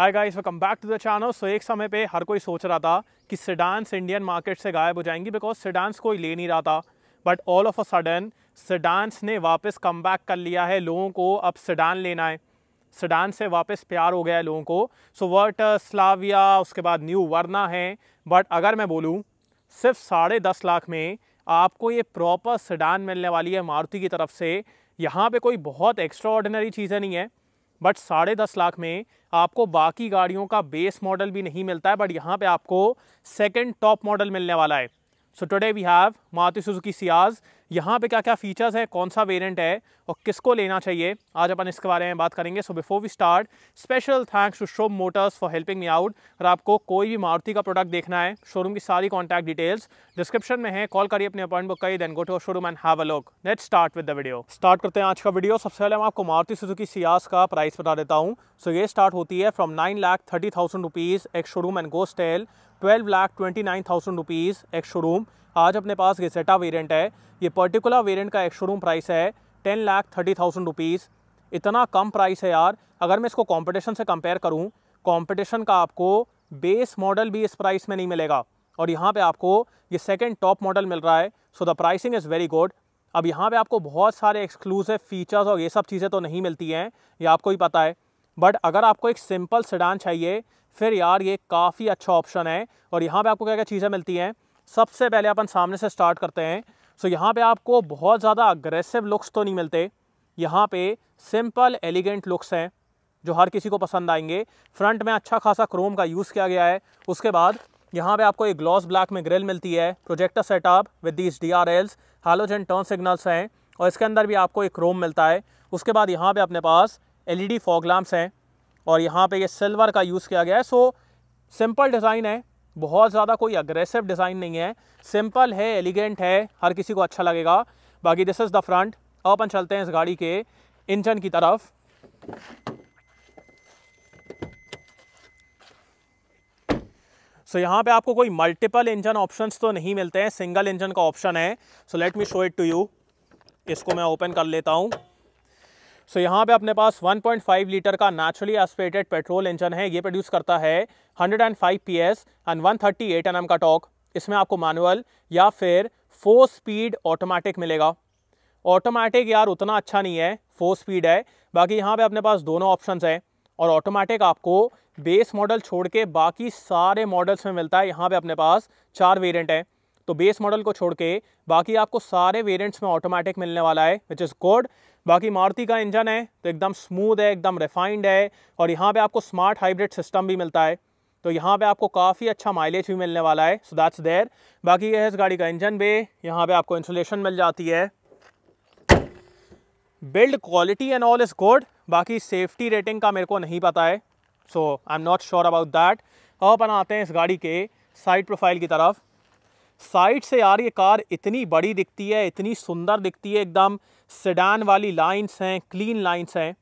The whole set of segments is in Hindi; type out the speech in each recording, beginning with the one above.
hi guys welcome back to the channel so एक समय पे हर कोई सोच रहा था कि सेडान्स इंडियन मार्केट से गायब हो जाएंगी बिकॉज सेडान्स कोई ले नहीं रहा था but all of a sudden sedans ने वापस कम बैक कर लिया है लोगों को अब सिडान लेना है सिडान से वापस प्यार हो गया है लोगों को सो so, वर्ट स्लाविया उसके बाद न्यू वर्ना है बट अगर मैं बोलूँ सिर्फ साढ़े दस लाख में आपको ये प्रॉपर सेडान मिलने वाली है मारुति की तरफ से यहाँ पे कोई बहुत एक्स्ट्रा चीज़ें नहीं है बट साढ़े दस लाख में आपको बाकी गाड़ियों का बेस मॉडल भी नहीं मिलता है बट यहाँ पे आपको सेकंड टॉप मॉडल मिलने वाला है so today we have Maruti Suzuki Ciaz यहाँ पे क्या क्या फीचर्स है कौन सा वेरिएंट है और किसको लेना चाहिए आज अपन इसके बारे में बात करेंगे so before we start special thanks to Shom motors for helping me out अगर आपको कोई भी मारुति का प्रोडक्ट देखना है शोरूम की सारी कॉन्टैक्ट डिटेल्स डिस्क्रिप्शन में है कॉल करिए अपने अपॉइंट बुक करिए then go to showroom and have a look let start with the video start करते हैं आज का वीडियो सबसे पहले मैं आपको मारुति सुजुकी सियास का प्राइस बता देता हूँ सो so, ये स्टार्ट होती है from nine lakh thirty thousand rupees ex showroom and goes till twelve lakh twenty nine thousand rupees ex showroom आज अपने पास गेसेटा वेरिएंट है ये पर्टिकुलर वेरिएंट का एक शोरूम प्राइस है ten lakh thirty thousand rupees इतना कम प्राइस है यार अगर मैं इसको कंपटीशन से कंपेयर करूँ कंपटीशन का आपको बेस मॉडल भी इस प्राइस में नहीं मिलेगा और यहाँ पर आपको ये सेकेंड टॉप मॉडल मिल रहा है so the pricing is very good अब यहाँ पे आपको बहुत सारे एक्सक्लूसिव फीचर्स और ये सब चीज़ें तो नहीं मिलती हैं ये आपको ही पता है बट अगर आपको एक सिंपल सेडान चाहिए फिर यार ये काफ़ी अच्छा ऑप्शन है और यहाँ पर आपको क्या क्या चीज़ें मिलती हैं सबसे पहले अपन सामने से स्टार्ट करते हैं सो so, यहाँ पे आपको बहुत ज़्यादा अग्रेसिव लुक्स तो नहीं मिलते यहाँ पे सिंपल एलिगेंट लुक्स हैं जो हर किसी को पसंद आएंगे फ्रंट में अच्छा खासा क्रोम का यूज़ किया गया है उसके बाद यहाँ पे आपको एक ग्लॉस ब्लैक में ग्रिल मिलती है projector setup with these D R Ls halogen turn signals हैं और इसके अंदर भी आपको एक क्रोम मिलता है उसके बाद यहाँ पर अपने पास डी फॉग लैम्प्स हैं और यहाँ पर ये सिल्वर का यूज़ किया गया है सो सिंपल डिज़ाइन है बहुत ज़्यादा कोई अग्रेसिव डिज़ाइन नहीं है सिंपल है एलिगेंट है हर किसी को अच्छा लगेगा बाकी दिस इज़ द फ्रंट अपन चलते हैं इस गाड़ी के इंजन की तरफ सो so, यहाँ पे आपको कोई मल्टीपल इंजन ऑप्शंस तो नहीं मिलते हैं सिंगल इंजन का ऑप्शन है so let me show it to you इसको मैं ओपन कर लेता हूँ सो so, यहाँ पे अपने पास 1.5 लीटर का नेचुरली एस्पिरेटेड पेट्रोल इंजन है ये प्रोड्यूस करता है 105 पीएस एंड 138 एनएम का टॉक इसमें आपको मैनुअल या फिर फोर स्पीड ऑटोमेटिक मिलेगा ऑटोमेटिक यार उतना अच्छा नहीं है फोर स्पीड है बाकी यहाँ पे अपने पास दोनों ऑप्शन हैं और ऑटोमेटिक आपको बेस मॉडल छोड़ के बाकी सारे मॉडल्स में मिलता है यहाँ पे अपने पास चार वेरियंट हैं तो बेस मॉडल को छोड़ के बाकी आपको सारे वेरिएंट्स में ऑटोमेटिक मिलने वाला है विच इज़ गुड बाकी मारुति का इंजन है तो एकदम स्मूथ है एकदम रिफाइंड है और यहाँ पे आपको स्मार्ट हाइब्रिड सिस्टम भी मिलता है तो यहाँ पे आपको काफ़ी अच्छा माइलेज भी मिलने वाला है सो दैट्स देयर बाकी यह है इस गाड़ी का इंजन भी यहाँ पे आपको इंसुलेशन मिल जाती है build quality and all is good बाकी सेफ्टी रेटिंग का मेरे को नहीं पता है so I am not sure about that अपन आते हैं इस गाड़ी के साइड प्रोफाइल की तरफ साइड से यार ये कार इतनी बड़ी दिखती है इतनी सुंदर दिखती है एकदम सेडान वाली लाइंस हैं क्लीन लाइंस हैं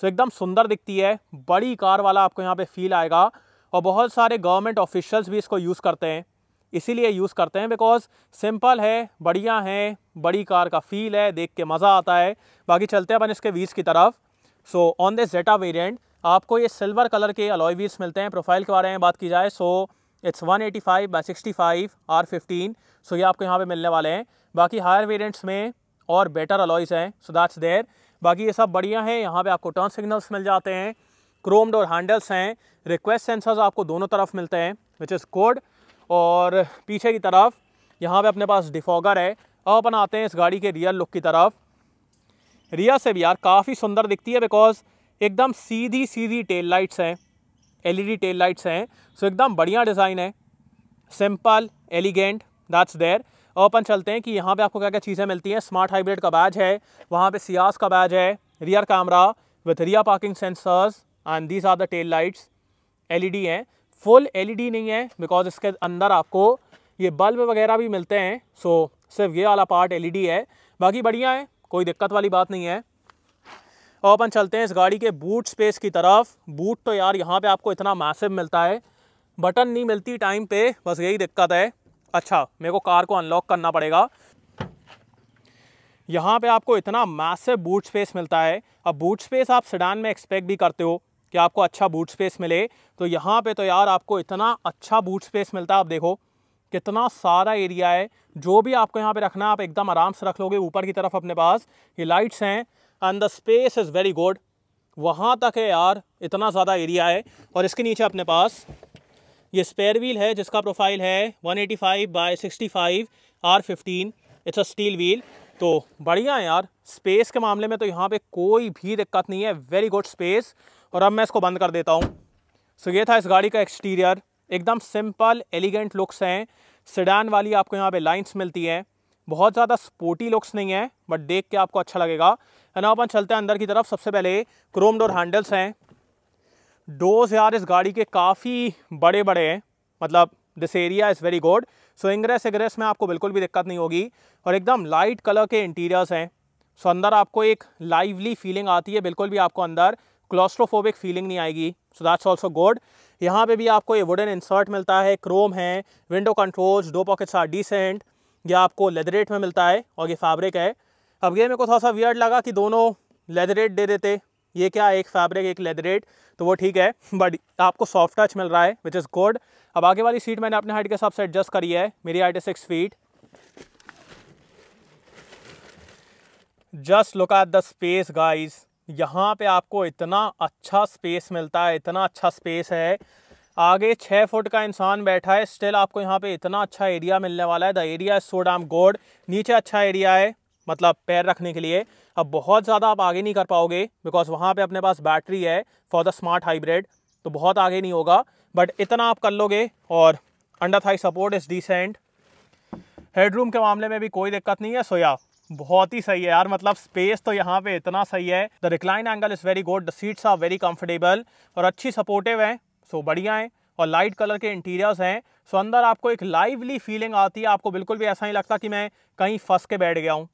सो एकदम सुंदर दिखती है बड़ी कार वाला आपको यहाँ पे फील आएगा और बहुत सारे गवर्नमेंट ऑफिशियल्स भी इसको यूज़ करते हैं इसीलिए यूज़ करते हैं बिकॉज सिंपल है बढ़िया है बड़ी कार का फील है देख के मज़ा आता है बाकी चलते हैं अपन इसके वीज की तरफ so on this Zeta variant आपको ये सिल्वर कलर के अलॉय व्हील्स मिलते हैं प्रोफाइल के बारे में बात की जाए so it's 185 eighty five by sixty five R fifteen so ये आपको यहाँ पे मिलने वाले हैं बाकी हायर वेरिएंट्स में और बेटर अलॉइज हैं सो दैट्स देयर बाकी ये सब बढ़िया हैं यहाँ पे आपको टर्न सिग्नल्स मिल जाते हैं क्रोम्ड और हैंडल्स हैं रिक्वेस्ट सेंसर्स आपको दोनों तरफ मिलते हैं विच इज़ कोड और पीछे की तरफ यहाँ पे अपने पास डिफॉगर है अब अपन आते हैं इस गाड़ी के रियर लुक की तरफ रियर से भी यार काफ़ी सुंदर दिखती है बिकॉज एकदम सीधी सीधी टेल लाइट्स हैं एल टेल लाइट्स हैं सो एकदम बढ़िया डिज़ाइन है सिंपल एलिगेंट दैट्स देयर अपन चलते हैं कि यहाँ पे आपको क्या क्या चीज़ें मिलती हैं स्मार्ट हाइब्रिड का बैज है वहाँ पे सियास का बैज है rear camera with rear parking sensors and these are the tail lights LED हैं फुल एलईडी e नहीं है बिकॉज इसके अंदर आपको ये बल्ब वगैरह भी मिलते हैं सो so, सिर्फ ये वाला पार्ट एल e है बाकी बढ़िया है कोई दिक्कत वाली बात नहीं है और अपन चलते हैं इस गाड़ी के बूट स्पेस की तरफ बूट तो यार यहाँ पर आपको इतना मैसिव मिलता है बटन नहीं मिलती टाइम पे बस यही दिक्कत है अच्छा मेरे को कार को अनलॉक करना पड़ेगा यहाँ पे आपको इतना मैसिव बूट स्पेस मिलता है अब बूट स्पेस आप सडान में एक्सपेक्ट भी करते हो कि आपको अच्छा बूट स्पेस मिले तो यहाँ पे तो यार आपको इतना अच्छा बूट स्पेस मिलता है आप देखो कितना सारा एरिया है जो भी आपको यहाँ पे रखना है आप एकदम आराम से रख लोगे ऊपर की तरफ अपने पास ये लाइट्स हैं and the space is very good वहाँ तक है यार इतना ज़्यादा एरिया है और इसके नीचे अपने पास ये स्पेयर व्हील है जिसका प्रोफाइल है 185 eighty five by sixty five R fifteen it's a steel wheel तो बढ़िया है यार स्पेस के मामले में तो यहाँ पे कोई भी दिक्कत नहीं है वेरी गुड स्पेस और अब मैं इसको बंद कर देता हूँ सो ये था इस गाड़ी का एक्सटीरियर एकदम सिंपल एलिगेंट लुक्स हैं सिडान वाली आपको यहाँ पे लाइन्स मिलती हैं बहुत ज़्यादा स्पोर्टी लुक्स नहीं है बट देख के आपको अच्छा लगेगा है ना अपन चलते हैं अंदर की तरफ सबसे पहले क्रोम डोर हैंडल्स हैं डोज यार इस गाड़ी के काफ़ी बड़े बड़े हैं मतलब this area is very good so ingress egress में आपको बिल्कुल भी दिक्कत नहीं होगी और एकदम लाइट कलर के इंटीरियर्स हैं सो so, अंदर आपको एक लाइवली फीलिंग आती है बिल्कुल भी आपको अंदर क्लॉस्ट्रोफोबिक फीलिंग नहीं आएगी सो दैट्स ऑल्सो गुड यहाँ पे भी आपको ये वुडन इंसर्ट मिलता है क्रोम है window controls door pockets are decent ये आपको लेदरेट में मिलता है और ये फैब्रिक है अब ये मेरे को थोड़ा सा वियर्ड लगा कि दोनों लेदरेट दे देते ये क्या एक फैब्रिक एक लेदरेट तो वो ठीक है बट आपको सॉफ्ट टच मिल रहा है विच इज़ गुड अब आगे वाली सीट मैंने अपने हाइट के हिसाब से एडजस्ट करी है मेरी हाइट है six feet just look at the space guys यहाँ पे आपको इतना अच्छा स्पेस मिलता है इतना अच्छा स्पेस है आगे छः फुट का इंसान बैठा है स्टिल आपको यहाँ पे इतना अच्छा एरिया मिलने वाला है the area is so damn good नीचे अच्छा एरिया है मतलब पैर रखने के लिए अब बहुत ज़्यादा आप आगे नहीं कर पाओगे बिकॉज वहाँ पे अपने पास बैटरी है फॉर द स्मार्ट हाइब्रिड तो बहुत आगे नहीं होगा बट इतना आप कर लोगे और under thigh support is decent headroom के मामले में भी कोई दिक्कत नहीं है सो या बहुत ही सही है यार मतलब स्पेस तो यहाँ पे इतना सही है the recline angle is very good the seats are very comfortable और अच्छी सपोर्टिव हैं सो बढ़िया हैं और लाइट कलर के इंटीरियर्स हैं सो अंदर आपको एक लाइवली फीलिंग आती है आपको बिल्कुल भी ऐसा नहीं लगता कि मैं कहीं फंस के बैठ गया हूँ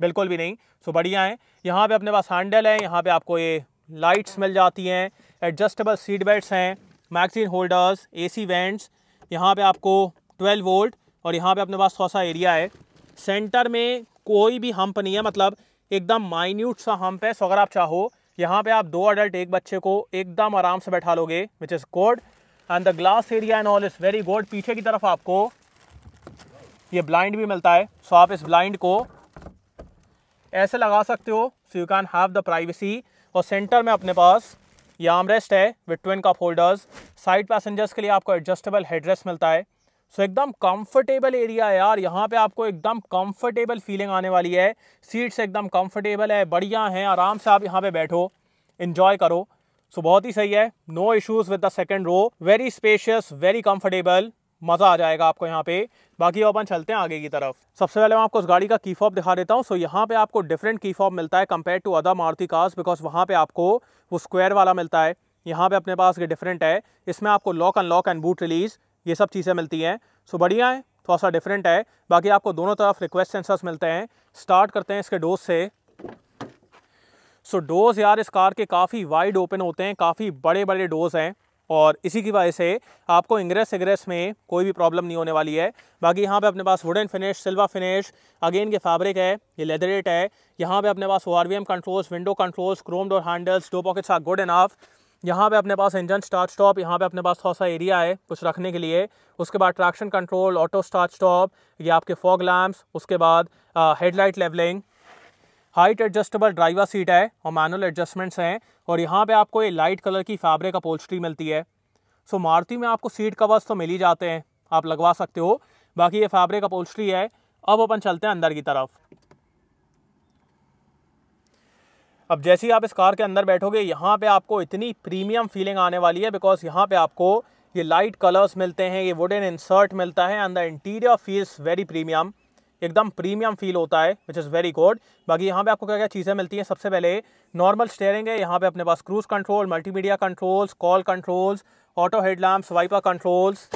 बिल्कुल भी नहीं सो बढ़िया है यहाँ पे अपने पास हैंडल है यहाँ पे आपको ये लाइट्स मिल जाती हैं एडजस्टेबल सीट बेल्ट हैं मैगजीन होल्डर्स एसी वेंट्स यहाँ पे आपको 12 वोल्ट और यहाँ पे अपने पास थोड़ा सा एरिया है सेंटर में कोई भी हम्प नहीं है मतलब एकदम माइन्यूट सा हम्प है सो अगर आप चाहो यहाँ पे आप दो अडल्ट एक बच्चे को एकदम आराम से बैठा लोगे which is good and the glass area and all is very good पीछे की तरफ आपको ये ब्लाइंड भी मिलता है सो आप इस ब्लाइंड को ऐसे लगा सकते हो so you can have the privacy और सेंटर में अपने पास ये आमरेस्ट है with twin cup holders side passengers के लिए आपको एडजस्टेबल हेडरेस्ट मिलता है सो so, एकदम कंफर्टेबल एरिया है यार यहाँ पे आपको एकदम कंफर्टेबल फीलिंग आने वाली है सीट्स एकदम कंफर्टेबल है बढ़िया हैं आराम से आप यहाँ पे बैठो इन्जॉय करो सो so, बहुत ही सही है no issues with the second row very spacious very comfortable मज़ा आ जाएगा आपको यहाँ पे बाकी अपन चलते हैं आगे की तरफ सबसे पहले मैं आपको उस गाड़ी का की फॉप दिखा देता हूँ सो यहाँ पे आपको डिफरेंट की फॉप मिलता है compare to other Maruti cars because वहाँ पे आपको वो स्क्वायर वाला मिलता है यहाँ पे अपने पास ये डिफरेंट है इसमें आपको lock unlock and boot release ये सब चीज़ें मिलती हैं सो बढ़िया है थोड़ा सा डिफरेंट है बाकी आपको दोनों तरफ रिक्वेस्ट सेंसर्स मिलते हैं स्टार्ट करते हैं इसके डोज से सो डोज यार इस कार के काफ़ी वाइड ओपन होते हैं काफ़ी बड़े बड़े डोज हैं और इसी की वजह से आपको इंग्रेस एग्रेस में कोई भी प्रॉब्लम नहीं होने वाली है बाकी यहाँ पे अपने पास wooden finish silver finish again ये फैब्रिक है ये लेदरेट है यहाँ पे अपने पास ओ controls window controls chrome door handles door pockets are good and of यहाँ पे अपने पास इंजन स्टार्ट स्टॉप यहाँ पे अपने पास थोड़ा सा एरिया है कुछ रखने के लिए उसके बाद traction control auto start stop ये आपके फॉग लैम्प्स उसके बाद headlight levelling height adjustable driver seat है और मैनुअल एडजस्टमेंट्स हैं और यहाँ पे आपको ये लाइट कलर की फैब्रिक पोल्स्ट्री मिलती है सो मारुति में आपको सीट कवर्स तो मिल ही जाते हैं आप लगवा सकते हो बाकी ये फैब्रिक पोल्स्ट्री है अब अपन चलते हैं अंदर की तरफ अब जैसे ही आप इस कार के अंदर बैठोगे यहाँ पे आपको इतनी प्रीमियम फीलिंग आने वाली है बिकॉज यहाँ पे आपको ये लाइट कलर्स मिलते हैं ये वुडन इंसर्ट मिलता है and the interior feels very premium एकदम प्रीमियम फील होता है विच इज़ वेरी गुड बाकी यहाँ पे आपको क्या क्या चीज़ें मिलती हैं सबसे पहले नॉर्मल स्टेयरिंग है यहाँ पे अपने पास cruise control multimedia controls call controls auto headlamp wiper controls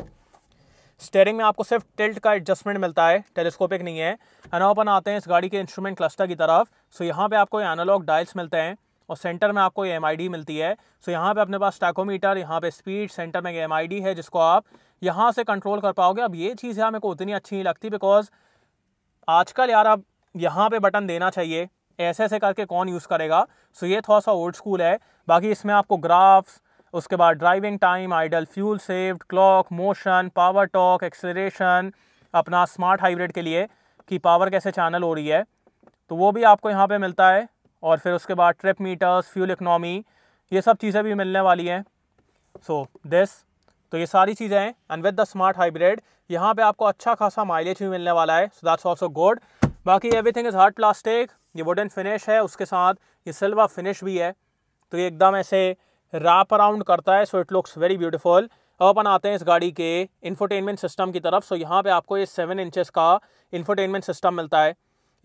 steering में आपको सिर्फ टिल्ट का एडजस्टमेंट मिलता है टेलीस्कोपिक नहीं है अनोपन आते हैं इस गाड़ी के इंस्ट्रूमेंट क्लस्टर की तरफ सो यहाँ पर आपको एनोलॉग डायल्स मिलते हैं और सेंटर में आपको एम मिलती है सो यहाँ पे अपने पास टैकोमीटर यहाँ पे स्पीड सेंटर में एम है जिसको आप यहाँ से कंट्रोल कर पाओगे अब ये चीज़ है मेरे को उतनी अच्छी नहीं लगती बिकॉज आजकल यार अब यहाँ पे बटन देना चाहिए ऐसे ऐसे करके कौन यूज़ करेगा सो ये थोड़ा सा ओल्ड स्कूल है बाकी इसमें आपको ग्राफ्स उसके बाद driving time idle fuel saved clock motion power torque acceleration अपना स्मार्ट हाइब्रिड के लिए कि पावर कैसे चैनल हो रही है तो वो भी आपको यहाँ पे मिलता है और फिर उसके बाद ट्रिप मीटर्स फ्यूल इकनॉमी ये सब चीज़ें भी मिलने वाली हैं सो दिस तो ये सारी चीज़ें हैं and with the smart hybrid यहाँ पे आपको अच्छा खासा माइलेज भी मिलने वाला है सो दैट्स ऑल्सो गुड बाकी एवरीथिंग इज़ हार्ड प्लास्टिक ये वुडन फिनिश है उसके साथ ये सिल्वा फिनिश भी है तो ये एकदम ऐसे रैप अराउंड करता है so it looks very beautiful अब आते हैं इस गाड़ी के इन्फोटेनमेंट सिस्टम की तरफ सो so, यहाँ पर आपको ये सेवन इंचज़ का इन्फोटेनमेंट सिस्टम मिलता है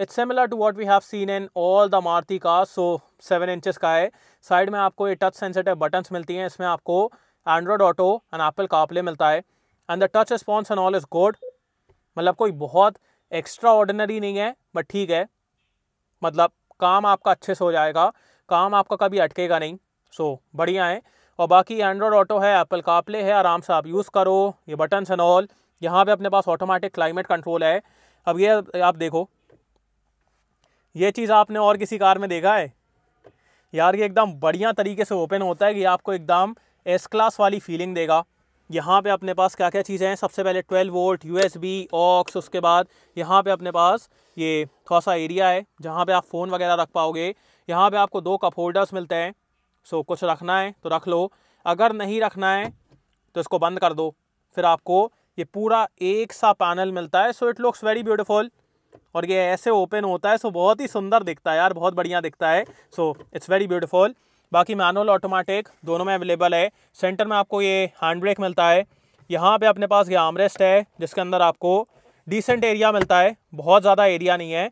it's similar to what we have seen in all the Maruti का सो सेवन इंचज़ का है साइड में आपको ये टच सेंसिटिव बटन्स मिलती हैं इसमें आपको Android Auto and Apple CarPlay मिलता है and the touch response and all is good मतलब कोई बहुत एक्स्ट्रा ऑर्डिनरी नहीं है बट ठीक है मतलब काम आपका अच्छे से हो जाएगा काम आपका कभी अटकेगा नहीं सो so, बढ़िया है और बाकी एंड्रॉयड ऑटो है एप्पल कापले है आराम से आप यूज़ करो ये बटन्स एंड ऑल यहाँ पे अपने पास ऑटोमेटिक क्लाइमेट कंट्रोल है अब ये आप देखो ये चीज़ आपने और किसी कार में देखा है यार ये एकदम बढ़िया तरीके से ओपन होता है कि आपको एकदम एस क्लास वाली फीलिंग देगा यहाँ पे अपने पास क्या क्या चीज़ें हैं सबसे पहले 12 वोल्ट यू बी ऑक्स उसके बाद यहाँ पे अपने पास ये थोड़ा सा एरिया है जहाँ पे आप फ़ोन वगैरह रख पाओगे यहाँ पे आपको दो कप होल्डर्स मिलते हैं सो कुछ रखना है तो रख लो अगर नहीं रखना है तो इसको बंद कर दो फिर आपको ये पूरा एक सा पैनल मिलता है so it looks very beautiful और ये ऐसे ओपन होता है सो बहुत ही सुंदर दिखता है यार बहुत बढ़िया दिखता है सो इट्स वेरी ब्यूटिफुल बाकी मैनुअल ऑटोमेटिक दोनों में अवेलेबल है सेंटर में आपको ये हैंड ब्रेक मिलता है यहाँ पे अपने पास ये आमरेस्ट है जिसके अंदर आपको डिसेंट एरिया मिलता है बहुत ज़्यादा एरिया नहीं है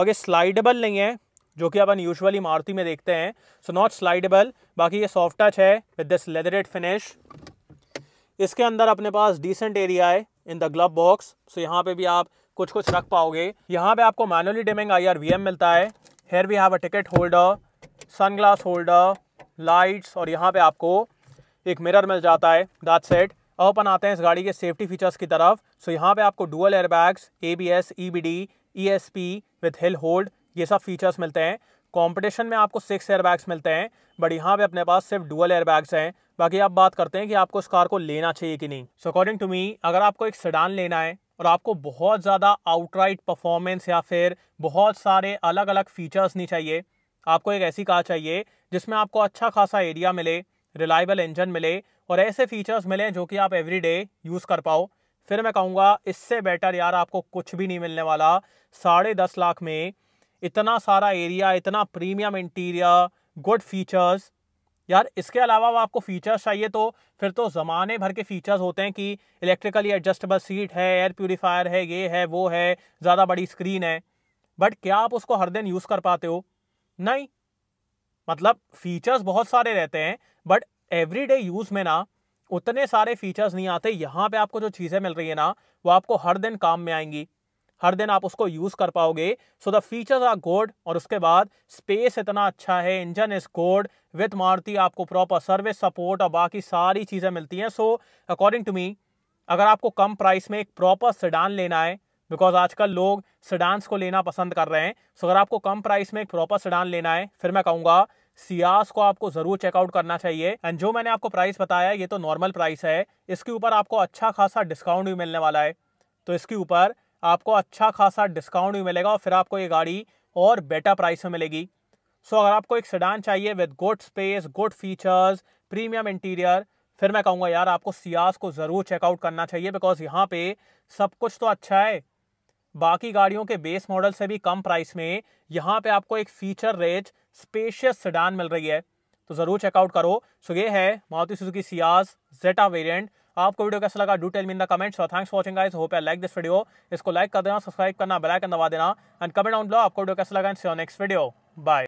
और ये स्लाइडेबल नहीं है जो कि अपन यूजली मारुति में देखते हैं सो नॉट स्लाइडेबल बाकी ये सॉफ्ट टच है विद दिस लेदरेट फिनिश इसके अंदर अपने पास डिसेंट एरिया है in the glove box so यहाँ पे भी आप कुछ कुछ रख पाओगे यहाँ पे आपको manually dimming I R V M मिलता है here we have a ticket holder sunglass holder lights और यहाँ पे आपको एक मिरर मिल जाता है दात सेट अब अपन आते हैं इस गाड़ी के सेफ्टी फीचर्स की तरफ सो यहाँ पे आपको dual airbags A B S E B D E S P with hill hold ये सब फीचर्स मिलते हैं कंपटीशन में आपको सिक्स एयरबैग्स मिलते हैं बट यहाँ पे अपने पास सिर्फ डुअल एयरबैग्स हैं बाकी आप बात करते हैं कि आपको इस कार को लेना चाहिए कि नहीं सो अकॉर्डिंग टू मी अगर आपको एक सडान लेना है और आपको बहुत ज़्यादा आउटराइट परफॉर्मेंस या फिर बहुत सारे अलग अलग फीचर्स नहीं चाहिए आपको एक ऐसी कार चाहिए जिसमें आपको अच्छा खासा एरिया मिले रिलायबल इंजन मिले और ऐसे फीचर्स मिले जो कि आप एवरीडे यूज़ कर पाओ फिर मैं कहूँगा इससे बेटर यार आपको कुछ भी नहीं मिलने वाला साढ़े दस लाख में इतना सारा एरिया इतना प्रीमियम इंटीरियर गुड फीचर्स यार इसके अलावा आपको फीचर्स चाहिए तो फिर तो ज़माने भर के फीचर्स होते हैं कि इलेक्ट्रिकली एडजस्टेबल सीट है एयर प्योरीफायर है ये है वो है ज़्यादा बड़ी स्क्रीन है बट क्या आप उसको हर दिन यूज़ कर पाते हो नहीं मतलब फीचर्स बहुत सारे रहते हैं बट एवरीडे यूज़ में ना उतने सारे फीचर्स नहीं आते यहाँ पे आपको जो चीज़ें मिल रही है ना वो आपको हर दिन काम में आएंगी हर दिन आप उसको यूज़ कर पाओगे so the features are good और उसके बाद स्पेस इतना अच्छा है engine is good with Maruti आपको प्रॉपर सर्विस सपोर्ट और बाकी सारी चीज़ें मिलती हैं सो अकॉर्डिंग टू मी अगर आपको कम प्राइस में एक प्रॉपर सेडान लेना है बिकॉज आजकल लोग सडांस को लेना पसंद कर रहे हैं सो अगर आपको कम प्राइस में एक प्रॉपर सडान लेना है फिर मैं कहूँगा सियास को आपको जरूर चेकआउट करना चाहिए एंड जो मैंने आपको प्राइस बताया ये तो नॉर्मल प्राइस है इसके ऊपर आपको अच्छा खासा डिस्काउंट भी मिलने वाला है तो इसके ऊपर आपको अच्छा खासा डिस्काउंट भी मिलेगा और फिर आपको ये गाड़ी और बेटर प्राइस में मिलेगी सो अगर आपको एक सडान चाहिए with good space good features premium interior फिर मैं कहूँगा यार आपको सियास को ज़रूर चेकआउट करना चाहिए बिकॉज यहाँ पे सब कुछ तो अच्छा है बाकी गाड़ियों के बेस मॉडल से भी कम प्राइस में यहाँ पे आपको एक फीचर रेच स्पेशियस सेडान मिल रही है तो ज़रूर चेकआउट करो सो ये है Maruti Suzuki Ciaz Zeta variant आपको वीडियो कैसा लगा do tell me in the comments और thanks watching guys hope I like this video इसको लाइक कर देना सब्सक्राइब करना बेलाइकन दबा देना एंड कमेंट ऑन बिलो आपको वीडियो कैसा लगा and see next video bye